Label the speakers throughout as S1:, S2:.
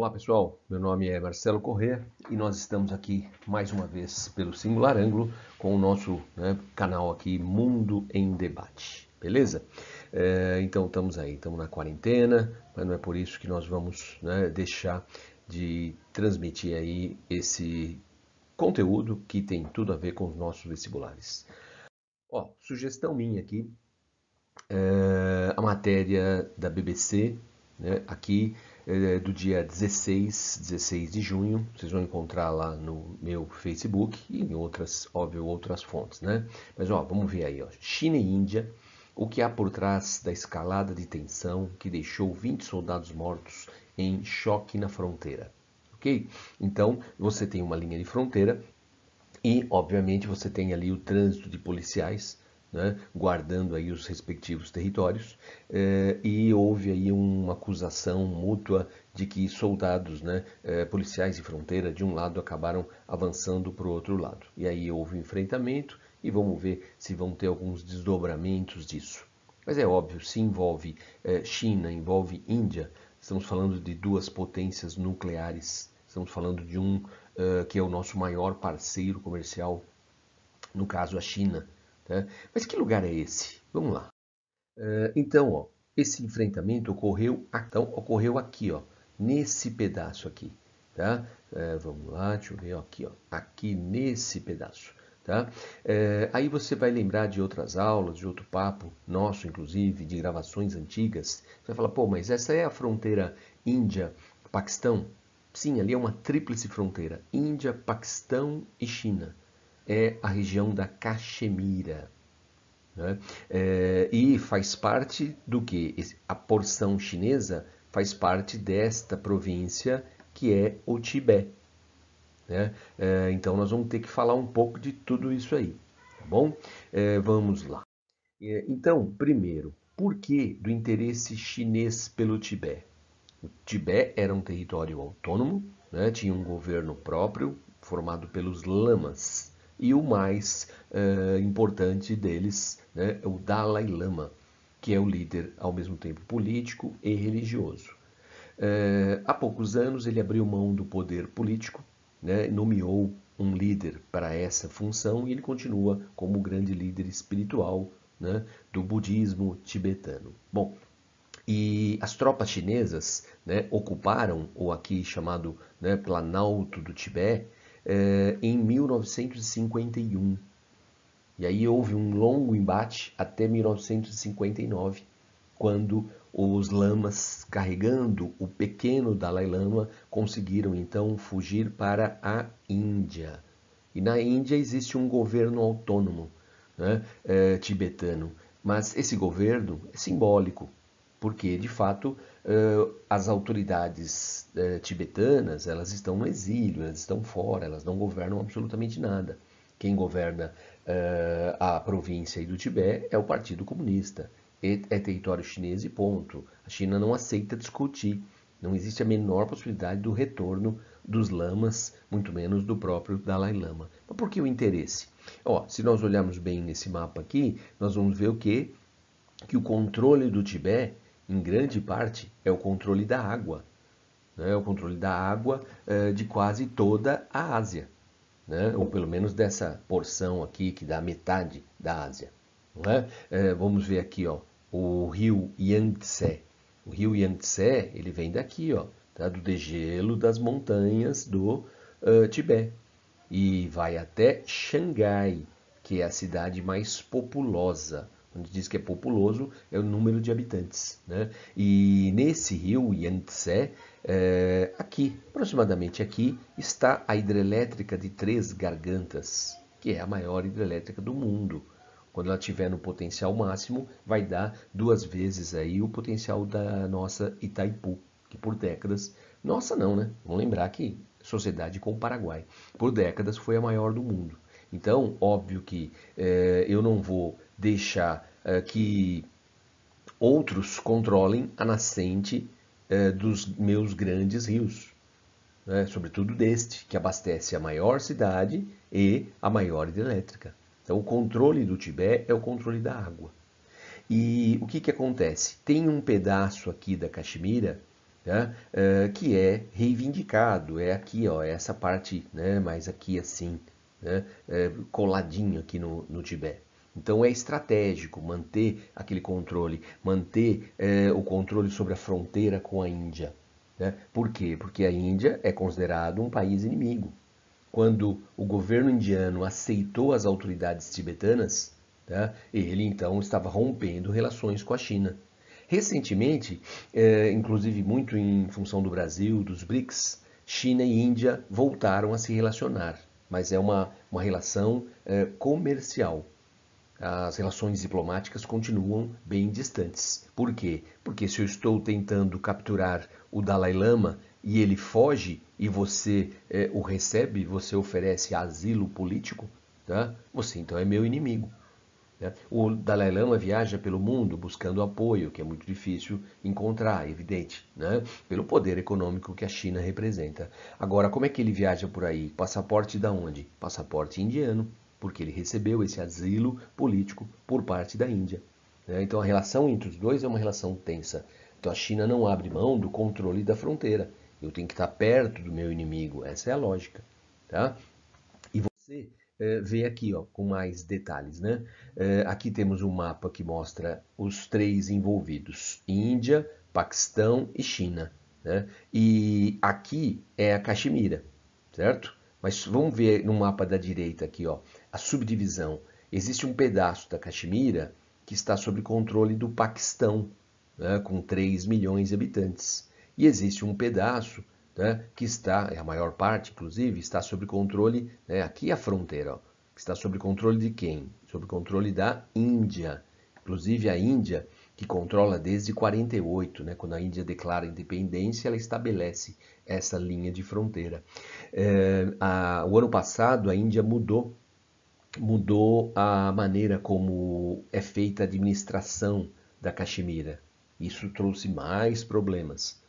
S1: Olá pessoal, meu nome é Marcelo Corrêa e nós estamos aqui mais uma vez pelo Singular Ângulo com o nosso né, canal aqui Mundo em Debate, beleza? É, então estamos aí, estamos na quarentena, mas não é por isso que nós vamos né, deixar de transmitir aí esse conteúdo que tem tudo a ver com os nossos vestibulares. Ó, sugestão minha aqui, é, a matéria da BBC, né, aqui é, do dia 16, 16 de junho. Vocês vão encontrar lá no meu Facebook e em outras, óbvio, outras fontes, né? Mas ó, vamos ver aí, ó. China e Índia, o que há por trás da escalada de tensão que deixou 20 soldados mortos em choque na fronteira. Ok? Então, você tem uma linha de fronteira e, obviamente, você tem ali o trânsito de policiais né, guardando aí os respectivos territórios, eh, e houve aí uma acusação mútua de que soldados, né, eh, policiais de fronteira de um lado acabaram avançando para o outro lado. E aí houve um enfrentamento e vamos ver se vão ter alguns desdobramentos disso. Mas é óbvio, se envolve eh, China, envolve Índia, estamos falando de duas potências nucleares, estamos falando de um que é o nosso maior parceiro comercial, no caso a China né? Mas que lugar é esse? Vamos lá. Eh, então, ó, esse enfrentamento ocorreu, então, ocorreu aqui, ó, nesse pedaço aqui. Tá? Eh, vamos lá, deixa eu ver aqui, ó, aqui nesse pedaço. Tá? Eh, aí você vai lembrar de outras aulas, de outro papo nosso, inclusive, de gravações antigas. Você vai falar, pô, mas essa é a fronteira Índia-Paquistão? Sim, ali é uma tríplice fronteira: Índia, Paquistão e China é a região da Caxemira. Né? É, e faz parte do que? A porção chinesa faz parte desta província que é o Tibete. Né? É, então nós vamos ter que falar um pouco de tudo isso aí, tá bom? É, vamos lá. É, então, primeiro, por que do interesse chinês pelo Tibete? O Tibete era um território autônomo, né? tinha um governo próprio formado pelos lamas e o mais uh, importante deles, né, é o Dalai Lama, que é o líder ao mesmo tempo político e religioso. Uh, há poucos anos ele abriu mão do poder político, né, nomeou um líder para essa função e ele continua como grande líder espiritual né, do budismo tibetano. Bom, e as tropas chinesas né, ocuparam o aqui chamado né, Planalto do Tibete eh, em 1951. E aí houve um longo embate até 1959, quando os lamas carregando o pequeno Dalai Lama conseguiram então fugir para a Índia. E na Índia existe um governo autônomo né, eh, tibetano, mas esse governo é simbólico, porque de fato as autoridades tibetanas elas estão no exílio, elas estão fora, elas não governam absolutamente nada. Quem governa a província do Tibete é o Partido Comunista. É território chinês e ponto. A China não aceita discutir. Não existe a menor possibilidade do retorno dos lamas, muito menos do próprio Dalai Lama. Mas por que o interesse? Ó, se nós olharmos bem nesse mapa aqui, nós vamos ver o que que o controle do Tibete em grande parte, é o controle da água. Né? É o controle da água eh, de quase toda a Ásia, né? ou pelo menos dessa porção aqui que dá metade da Ásia. É? Eh, vamos ver aqui ó, o rio Yangtze. O rio Yangtze ele vem daqui, ó, tá? do degelo das montanhas do uh, Tibete. E vai até Xangai, que é a cidade mais populosa quando diz que é populoso, é o número de habitantes. Né? E nesse rio Yangtze, é, aqui, aproximadamente aqui, está a hidrelétrica de Três Gargantas, que é a maior hidrelétrica do mundo. Quando ela tiver no potencial máximo, vai dar duas vezes aí o potencial da nossa Itaipu, que por décadas, nossa não, né? Vamos lembrar que sociedade com o Paraguai, por décadas foi a maior do mundo. Então, óbvio que é, eu não vou deixar é, que outros controlem a nascente é, dos meus grandes rios, né? sobretudo deste, que abastece a maior cidade e a maior hidrelétrica. Então, o controle do Tibete é o controle da água. E o que, que acontece? Tem um pedaço aqui da Caxemira né, que é reivindicado, é aqui, ó, é essa parte né, mais aqui assim, né, é, coladinho aqui no, no Tibete. Então é estratégico manter aquele controle, manter é, o controle sobre a fronteira com a Índia. Né? Por quê? Porque a Índia é considerado um país inimigo. Quando o governo indiano aceitou as autoridades tibetanas, tá? ele então estava rompendo relações com a China. Recentemente, é, inclusive muito em função do Brasil, dos BRICS, China e Índia voltaram a se relacionar mas é uma, uma relação é, comercial. As relações diplomáticas continuam bem distantes. Por quê? Porque se eu estou tentando capturar o Dalai Lama e ele foge e você é, o recebe, você oferece asilo político, tá? você então é meu inimigo. Né? O Dalai Lama viaja pelo mundo buscando apoio, que é muito difícil encontrar, evidente, né? pelo poder econômico que a China representa. Agora, como é que ele viaja por aí? Passaporte da onde? Passaporte indiano, porque ele recebeu esse asilo político por parte da Índia. Né? Então, a relação entre os dois é uma relação tensa. Então, a China não abre mão do controle da fronteira. Eu tenho que estar perto do meu inimigo. Essa é a lógica. Tá? E você eh, vê aqui ó, com mais detalhes. Né? Eh, aqui temos um mapa que mostra os três envolvidos: Índia, Paquistão e China. Né? E aqui é a Caxemira, certo? Mas vamos ver no mapa da direita aqui ó, a subdivisão. Existe um pedaço da Caxemira que está sob controle do Paquistão, né, com 3 milhões de habitantes. E existe um pedaço né, que está, é a maior parte inclusive, está sob controle, né, aqui é a fronteira, ó, está sob controle de quem? Sob controle da Índia. Inclusive a Índia, que controla desde 48, né, quando a Índia declara independência, ela estabelece essa linha de fronteira. É, a, o ano passado a Índia mudou mudou a maneira como é feita a administração da Caxemira. Isso trouxe mais problemas.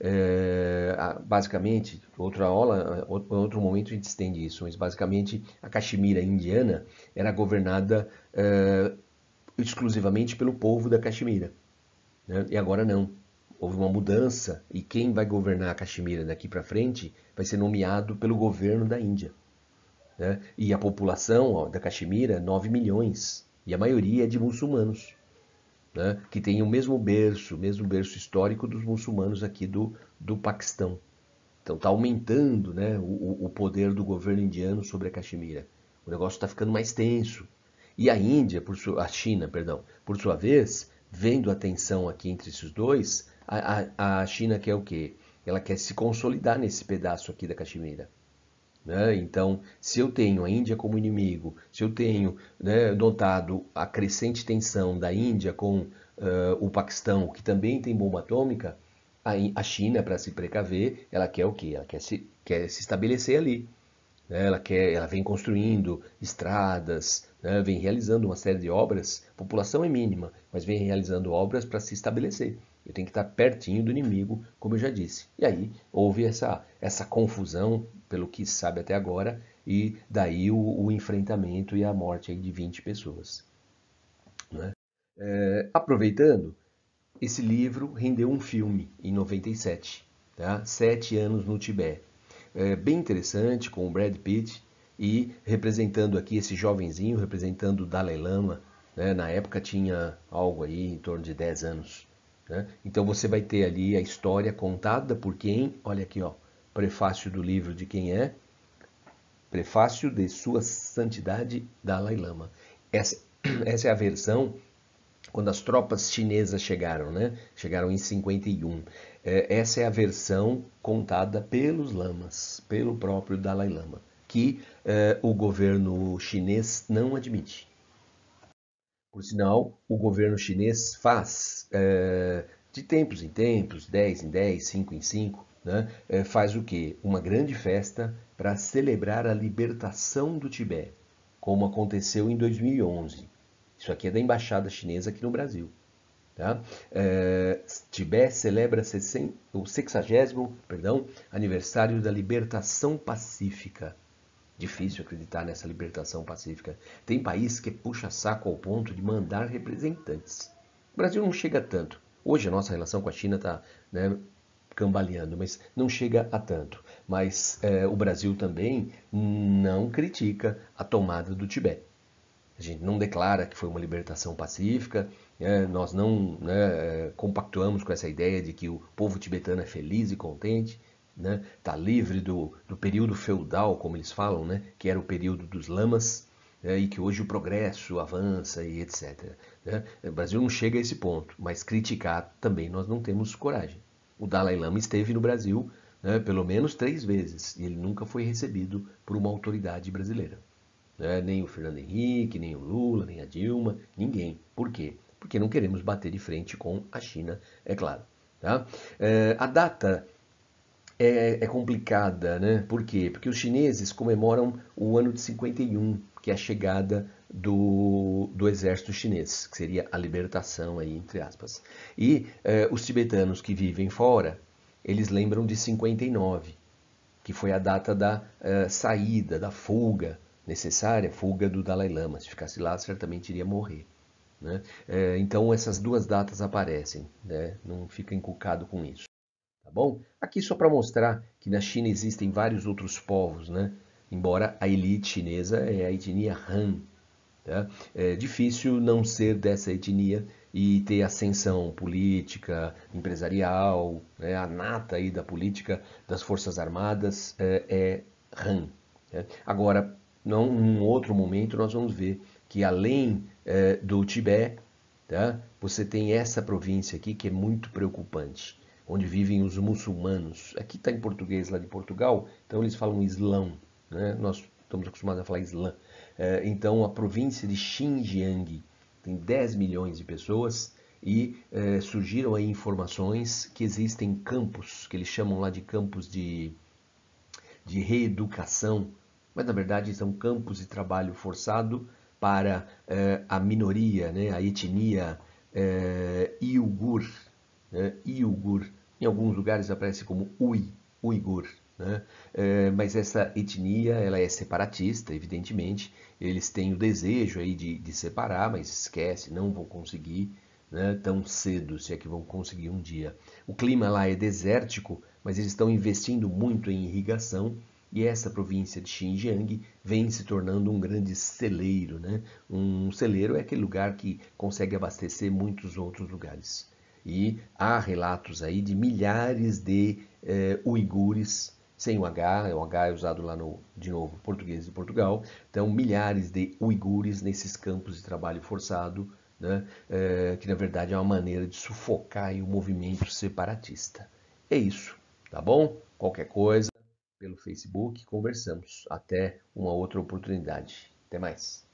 S1: É, basicamente, outra aula, outro, outro momento a gente estende isso, mas basicamente a Caxemira indiana era governada é, exclusivamente pelo povo da Caxemira. Né? E agora não. Houve uma mudança e quem vai governar a Caxemira daqui para frente vai ser nomeado pelo governo da Índia. Né? E a população ó, da Caxemira 9 milhões e a maioria é de muçulmanos né, que tem o mesmo berço, o mesmo berço histórico dos muçulmanos aqui do, do Paquistão. Então está aumentando né, o, o poder do governo indiano sobre a Caxemira. O negócio está ficando mais tenso. E a Índia, por sua, a China, perdão, por sua vez, vendo a tensão aqui entre esses dois, a, a, a China quer o quê? Ela quer se consolidar nesse pedaço aqui da Caxemira. Né? Então, se eu tenho a Índia como inimigo, se eu tenho né, notado a crescente tensão da Índia com uh, o Paquistão, que também tem bomba atômica, a, a China, para se precaver, ela quer o quê? Ela quer se, quer se estabelecer ali. Né? Ela, quer, ela vem construindo estradas, né? vem realizando uma série de obras. A população é mínima, mas vem realizando obras para se estabelecer. Eu tenho que estar pertinho do inimigo, como eu já disse. E aí houve essa, essa confusão pelo que sabe até agora, e daí o, o enfrentamento e a morte de 20 pessoas. Né? É, aproveitando, esse livro rendeu um filme em 97, tá? Sete anos no Tibete. É bem interessante, com o Brad Pitt, e representando aqui esse jovenzinho, representando o Dalai Lama, né? na época tinha algo aí em torno de 10 anos. Né? Então você vai ter ali a história contada por quem, olha aqui, ó, prefácio do livro de quem é? Prefácio de Sua Santidade Dalai Lama. Essa, essa é a versão quando as tropas chinesas chegaram, né? Chegaram em 51. É, essa é a versão contada pelos lamas, pelo próprio Dalai Lama, que é, o governo chinês não admite. Por sinal, o governo chinês faz é, de tempos em tempos, 10 em 10, 5 em 5, né, é, faz o quê? Uma grande festa para celebrar a libertação do Tibete, como aconteceu em 2011. Isso aqui é da Embaixada Chinesa aqui no Brasil. Tá? É, Tibete celebra 60, o 60 perdão, aniversário da libertação pacífica. Difícil acreditar nessa libertação pacífica. Tem país que puxa saco ao ponto de mandar representantes. O Brasil não chega tanto. Hoje a nossa relação com a China está né, cambaleando, mas não chega a tanto. Mas é, o Brasil também não critica a tomada do Tibete. A gente não declara que foi uma libertação pacífica, é, nós não né, é, compactuamos com essa ideia de que o povo tibetano é feliz e contente, está né, tá livre do, do, período feudal, como eles falam, né, que era o período dos lamas, é, e que hoje o progresso avança e etc. Né? O Brasil não chega a esse ponto, mas criticar também nós não temos coragem o Dalai Lama esteve no Brasil né, pelo menos três vezes e ele nunca foi recebido por uma autoridade brasileira. Né? Nem o Fernando Henrique, nem o Lula, nem a Dilma, ninguém. Por quê? Porque não queremos bater de frente com a China, é claro. Tá? É, a data é, é, complicada, né? Por quê? Porque os chineses comemoram o ano de 51, que é a chegada do, do exército chinês, que seria a libertação aí, entre aspas. E eh, os tibetanos que vivem fora, eles lembram de 59, que foi a data da eh, saída, da fuga necessária, fuga do Dalai Lama. Se ficasse lá, certamente iria morrer. Né? Eh, então essas duas datas aparecem, né? não fica encucado com isso. Tá bom? Aqui só para mostrar que na China existem vários outros povos, né? embora a elite chinesa é a etnia Han, né? É difícil não ser dessa etnia e ter ascensão política, empresarial, né? a nata aí da política das Forças Armadas é, é Né? Agora, não, num outro momento, nós vamos ver que além é, do Tibete, tá? você tem essa província aqui que é muito preocupante, onde vivem os muçulmanos. Aqui está em português lá de Portugal, então eles falam islão. Né? Nós estamos acostumados a falar islã. Eh, então, a província de Xinjiang tem 10 milhões de pessoas e eh, surgiram aí informações que existem campos, que eles chamam lá de campos de, de reeducação, mas na verdade são campos de trabalho forçado para eh, a minoria, né, a etnia eh, Iugur. Né, Iugur. Em alguns lugares aparece como Ui, Uigur. Né? É, mas essa etnia ela é separatista, evidentemente. Eles têm o desejo aí de, de separar, mas esquece, não vão conseguir né, tão cedo, se é que vão conseguir um dia. O clima lá é desértico, mas eles estão investindo muito em irrigação e essa província de Xinjiang vem se tornando um grande celeiro. Né? Um celeiro é aquele lugar que consegue abastecer muitos outros lugares. E há relatos aí de milhares de eh, uigures sem o H, é o H é usado lá no, de novo, português de Portugal. Então, milhares de uigures nesses campos de trabalho forçado, né? É, que na verdade é uma maneira de sufocar o movimento separatista. É isso, tá bom? Qualquer coisa, pelo Facebook, conversamos. Até uma outra oportunidade. Até mais.